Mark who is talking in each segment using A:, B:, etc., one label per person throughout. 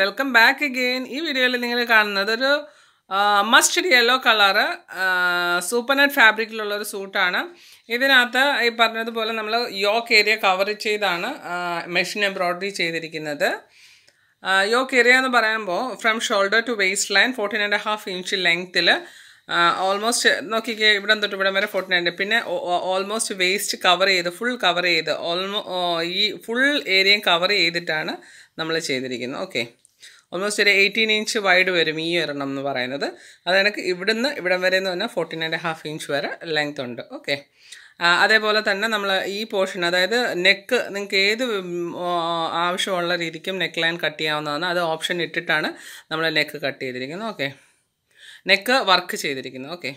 A: welcome back again ഈ വീഡിയോയിൽ നിങ്ങൾ കാണുന്നത് ഒരു mustard yellow colour super net ഫാബ്രിക്കിലുള്ളൊരു ഒരു സൂട്ടാണ് ഇതിനകത്ത് ഈ പറഞ്ഞതുപോലെ നമ്മൾ യോക്ക് ഏരിയ കവർ ചെയ്താണ് മെഷീൻ എംബ്രോയിഡറി ചെയ്തിരിക്കുന്നത് യോക്ക് ഏരിയ എന്ന് പറയുമ്പോൾ from shoulder to waist line fourteen and half inch ലെങ്ത്തിൽ ഓൾമോസ്റ്റ് നോക്കിക്കേ ഇവിടെ തൊട്ട് ഇവിടെ വരെ ഫോർട്ടി നയൻ പിന്നെ ഓൾമോസ്റ്റ് വേസ്റ്റ് കവർ ചെയ്ത് ഫുൾ കവർ ചെയ്ത് ഓൾമോ ഈ ഫുൾ ഏരിയയും കവർ ചെയ്തിട്ടാണ് നമ്മൾ ചെയ്തിരിക്കുന്നു ഓക്കെ ഓൾമോസ്റ്റ് ഒരു എയ്റ്റീൻ ഇഞ്ച് വൈഡ് വരും ഈ ഒരെണ്ണം എന്ന് പറയുന്നത് അത് എനിക്ക് ഇവിടുന്ന് ഇവിടം വരെ എന്ന് പറഞ്ഞാൽ ഫോർട്ടീൻ ആൻഡ് ഹാഫ് ഇഞ്ച് വരെ ലെങ്ത് ഉണ്ട് ഓക്കെ അതേപോലെ തന്നെ നമ്മൾ ഈ പോർഷൻ അതായത് നെക്ക് നിങ്ങൾക്ക് ഏത് ആവശ്യമുള്ള രീതിക്കും നെക്ക് ലൈൻ കട്ട് ചെയ്യാവുന്നതാണ് അത് ഓപ്ഷൻ ഇട്ടിട്ടാണ് നമ്മൾ നെക്ക് കട്ട് ചെയ്തിരിക്കുന്നത് ഓക്കെ നെക്ക് വർക്ക് ചെയ്തിരിക്കുന്നത് ഓക്കെ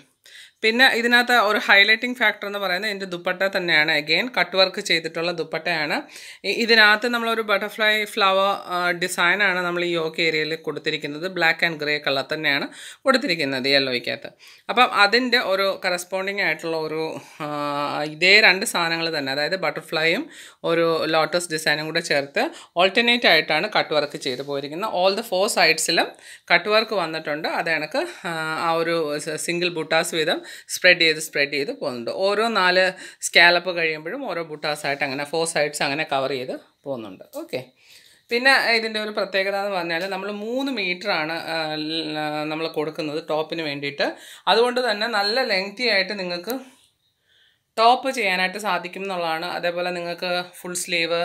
A: പിന്നെ ഇതിനകത്ത് ഒരു ഹൈലൈറ്റിംഗ് ഫാക്ടർ എന്ന് പറയുന്നത് എൻ്റെ ദുപ്പട്ട തന്നെയാണ് അഗെയിൻ കട്ട് വർക്ക് ചെയ്തിട്ടുള്ള ദുപ്പട്ടയാണ് ഇതിനകത്ത് നമ്മളൊരു ബട്ടർഫ്ലൈ ഫ്ലവർ ഡിസൈനാണ് നമ്മൾ ഈ യോക്ക് ഏരിയയിൽ കൊടുത്തിരിക്കുന്നത് ബ്ലാക്ക് ആൻഡ് ഗ്രേ കളർ തന്നെയാണ് കൊടുത്തിരിക്കുന്നത് യെല്ലോയ്ക്കകത്ത് അപ്പം അതിൻ്റെ ഒരു കറസ്പോണ്ടിങ് ആയിട്ടുള്ള ഒരു ഇതേ രണ്ട് സാധനങ്ങൾ തന്നെ അതായത് ബട്ടർഫ്ലൈയും ഒരു ലോട്ടസ് ഡിസൈനും കൂടെ ചേർത്ത് ഓൾട്ടർനേറ്റ് ആയിട്ടാണ് കട്ട് വർക്ക് ചെയ്തു പോയിരിക്കുന്നത് ഓൾ ദ ഫോർ സൈഡ്സിലും കട്ട് വർക്ക് വന്നിട്ടുണ്ട് അത് ആ ഒരു സിംഗിൾ ബുട്ടാസ് വീതം സ്പ്രെഡ് ചെയ്ത് സ്പ്രെഡ് ചെയ്ത് പോകുന്നുണ്ട് ഓരോ നാല് സ്കാലപ്പ് കഴിയുമ്പോഴും ഓരോ ബുട്ടാസായിട്ട് അങ്ങനെ ഫോർ സൈഡ്സ് അങ്ങനെ കവർ ചെയ്ത് പോകുന്നുണ്ട് ഓക്കെ പിന്നെ ഇതിൻ്റെ ഒരു പ്രത്യേകത എന്ന് പറഞ്ഞാൽ നമ്മൾ മൂന്ന് മീറ്ററാണ് നമ്മൾ കൊടുക്കുന്നത് ടോപ്പിന് വേണ്ടിയിട്ട് അതുകൊണ്ട് തന്നെ നല്ല ലെങ്തി ആയിട്ട് നിങ്ങൾക്ക് ടോപ്പ് ചെയ്യാനായിട്ട് സാധിക്കും എന്നുള്ളതാണ് അതേപോലെ നിങ്ങൾക്ക് full sleeve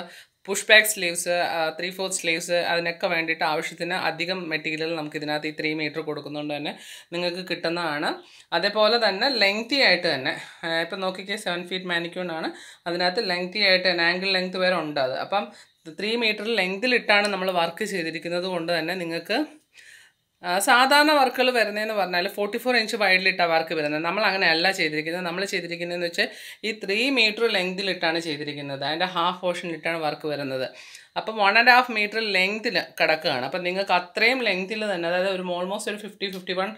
A: push back sleeves three fourth sleeves അതിനൊക്കെ വേണ്ടിയിട്ട് ആവശ്യത്തിന് അധികം മെറ്റീരിയൽ നമുക്ക് ഇതിനകത്ത് ഈ ത്രീ മീറ്റർ കൊടുക്കുന്നതുകൊണ്ട് തന്നെ നിങ്ങൾക്ക് കിട്ടുന്നതാണ് അതേപോലെ തന്നെ ലെങ്തി ആയിട്ട് തന്നെ ഇപ്പം നോക്കിക്കേ സെവൻ ഫീറ്റ് മാനിക്യൂണാണ് അതിനകത്ത് ലെങ്തി ആയിട്ട് തന്നെ ആംഗിൾ ലെങ്ത് വരെ ഉണ്ട് അത് അപ്പം ത്രീ മീറ്റർ ലെങ്തിലിട്ടാണ് നമ്മൾ വർക്ക് ചെയ്തിരിക്കുന്നത് കൊണ്ട് തന്നെ നിങ്ങൾക്ക് സാധാരണ വർക്കുകൾ വരുന്നതെന്ന് പറഞ്ഞാൽ ഫോർട്ടി ഫോർ ഇഞ്ച് വൈഡിലിട്ടാണ് വർക്ക് വരുന്നത് നമ്മൾ അങ്ങനെയല്ല ചെയ്തിരിക്കുന്നത് നമ്മൾ ചെയ്തിരിക്കുന്നതെന്ന് വെച്ചാൽ ഈ ത്രീ മീറ്റർ ലെങ്തിലിട്ടാണ് ചെയ്തിരിക്കുന്നത് അതിൻ്റെ ഹാഫ് പോർഷനിലിട്ടാണ് വർക്ക് വരുന്നത് അപ്പം വൺ ആൻഡ് ഹാഫ് മീറ്റർ ലെങ്തിൽ കിടക്കുകയാണ് അപ്പം നിങ്ങൾക്ക് അത്രയും ലെങ്തിൽ തന്നെ അതായത് ഒരു ഓൾമോസ്റ്റ് ഒരു ഫിഫ്റ്റി ഫിഫ്റ്റി വൺ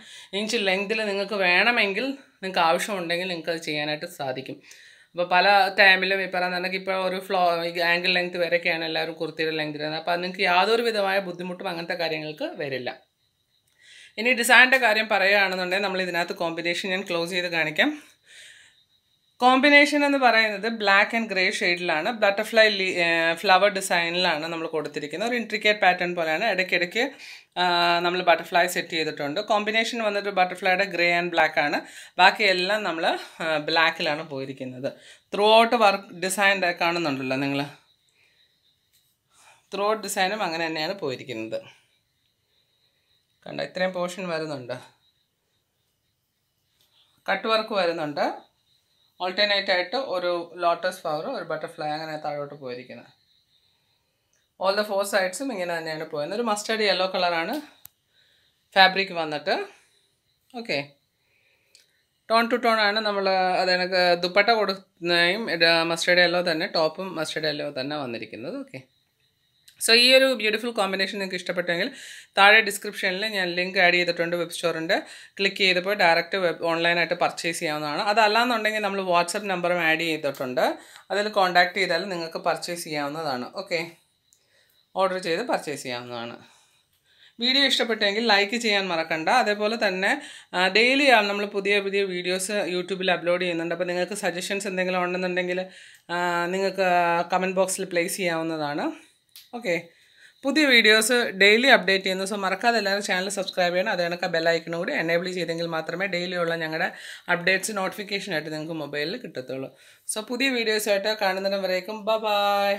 A: ഇഞ്ച് ലെങ്തിൽ നിങ്ങൾക്ക് വേണമെങ്കിൽ നിങ്ങൾക്ക് ആവശ്യമുണ്ടെങ്കിൽ നിങ്ങൾക്ക് അത് ചെയ്യാനായിട്ട് സാധിക്കും അപ്പോൾ പല ടൈമിലും ഈ പറയുന്ന നമുക്ക് ഇപ്പോൾ ഒരു ഫ്ലോ ആംഗിൾ ലെങ്ത് വരെയൊക്കെയാണ് എല്ലാവരും കുർത്തിയുടെ ലെങ്ത് വരുന്നത് അപ്പോൾ നിങ്ങൾക്ക് യാതൊരു വിധമായ ബുദ്ധിമുട്ടും അങ്ങനത്തെ കാര്യങ്ങൾക്ക് വരില്ല ഇനി ഡിസൈനിൻ്റെ കാര്യം പറയുകയാണെന്നുണ്ടെങ്കിൽ നമ്മൾ ഇതിനകത്ത് കോമ്പിനേഷൻ ഞാൻ ക്ലോസ് ചെയ്ത് കാണിക്കാം കോമ്പിനേഷൻ എന്ന് പറയുന്നത് ബ്ലാക്ക് ആൻഡ് ഗ്രേ ഷെയ്ഡിലാണ് ബട്ടർഫ്ലൈ ഫ്ലവർ ഡിസൈനിലാണ് നമ്മൾ കൊടുത്തിരിക്കുന്നത് ഒരു ഇൻട്രിക്കേറ്റ് പാറ്റേൺ പോലെയാണ് ഇടയ്ക്കിടയ്ക്ക് നമ്മൾ ബട്ടർഫ്ലൈ സെറ്റ് ചെയ്തിട്ടുണ്ട് കോമ്പിനേഷൻ വന്നിട്ട് ബട്ടർഫ്ലൈയുടെ ഗ്രേ ആൻഡ് ബ്ലാക്ക് ആണ് ബാക്കിയെല്ലാം നമ്മൾ ബ്ലാക്കിലാണ് പോയിരിക്കുന്നത് ത്രൂ ഔട്ട് വർക്ക് ഡിസൈൻ കാണുന്നുണ്ടല്ലോ നിങ്ങൾ ത്രൂ ഔട്ട് ഡിസൈനും അങ്ങനെ തന്നെയാണ് പോയിരിക്കുന്നത് കണ്ട ഇത്രയും പോർഷൻ വരുന്നുണ്ട് കട്ട് വർക്ക് വരുന്നുണ്ട് ഓൾട്ടർനേറ്റ് ആയിട്ട് ഒരു ലോട്ടസ് ഫ്ലവർ ഒരു ബട്ടർഫ്ലൈ അങ്ങനെ താഴോട്ട് പോയിരിക്കുന്നത് ഓൾ ദ ഫോർ സൈഡ്സും ഇങ്ങനെ തന്നെയാണ് പോയത് ഒരു മസ്റ്റേഡ് യെല്ലോ കളറാണ് ഫാബ്രിക് വന്നിട്ട് ഓക്കെ ടോൺ ടു ടോൺ ആണ് നമ്മൾ അതെനിക്ക് ദുപ്പട്ട കൊടുക്കുന്നതിനും മസ്റ്റേഡ് യെല്ലോ തന്നെ ടോപ്പും മസ്റ്റേഡ് യെല്ലോ തന്നെ വന്നിരിക്കുന്നത് ഓക്കെ സോ ഈ ഒരു ബ്യൂട്ടിഫുൾ കോമ്പിനേഷൻ നിങ്ങൾക്ക് ഇഷ്ടപ്പെട്ടെങ്കിൽ താഴെ ഡിസ്ക്രിപ്ഷനിൽ ഞാൻ ലിങ്ക് ആഡ് ചെയ്തിട്ടുണ്ട് വെബ് സ്റ്റോറിൻ്റെ ക്ലിക്ക് ചെയ്തപ്പോൾ ഡയറക്റ്റ് വെബ് ഓൺലൈനായിട്ട് പർച്ചേസ് ചെയ്യാവുന്നതാണ് അതല്ലാന്നുണ്ടെങ്കിൽ നമ്മൾ വാട്സപ്പ് നമ്പറും ആഡ് ചെയ്തിട്ടുണ്ട് അതിൽ കോൺടാക്ട് ചെയ്താൽ നിങ്ങൾക്ക് പർച്ചേസ് ചെയ്യാവുന്നതാണ് ഓക്കെ ഓർഡർ ചെയ്ത് പർച്ചേസ് ചെയ്യാവുന്നതാണ് വീഡിയോ ഇഷ്ടപ്പെട്ടെങ്കിൽ ലൈക്ക് ചെയ്യാൻ മറക്കണ്ട അതേപോലെ തന്നെ ഡെയിലി നമ്മൾ പുതിയ പുതിയ വീഡിയോസ് യൂട്യൂബിൽ അപ്ലോഡ് ചെയ്യുന്നുണ്ട് അപ്പോൾ നിങ്ങൾക്ക് സജഷൻസ് എന്തെങ്കിലും ഉണ്ടെന്നുണ്ടെങ്കിൽ നിങ്ങൾക്ക് കമൻറ്റ് ബോക്സിൽ പ്ലേസ് ചെയ്യാവുന്നതാണ് ഓക്കെ പുതിയ വീഡിയോസ് ഡെയിലി അപ്ഡേറ്റ് ചെയ്യുന്നു സോ മറക്കാതെ എല്ലാവരും ചാനൽ സബ്സ്ക്രൈബ് ചെയ്യണം അതേ കണക്ക് ബെല്ലൈക്കണം കൂടി എനേബിൾ ചെയ്തെങ്കിൽ മാത്രമേ ഡെയിലി ഉള്ള ഞങ്ങളുടെ അപ്ഡേറ്റ്സ് നോട്ടിഫിക്കേഷനായിട്ട് നിങ്ങൾക്ക് മൊബൈലിൽ കിട്ടത്തുള്ളൂ സോ പുതിയ വീഡിയോസായിട്ട് കാണുന്നതിനും വരേക്കും ബ ബായ്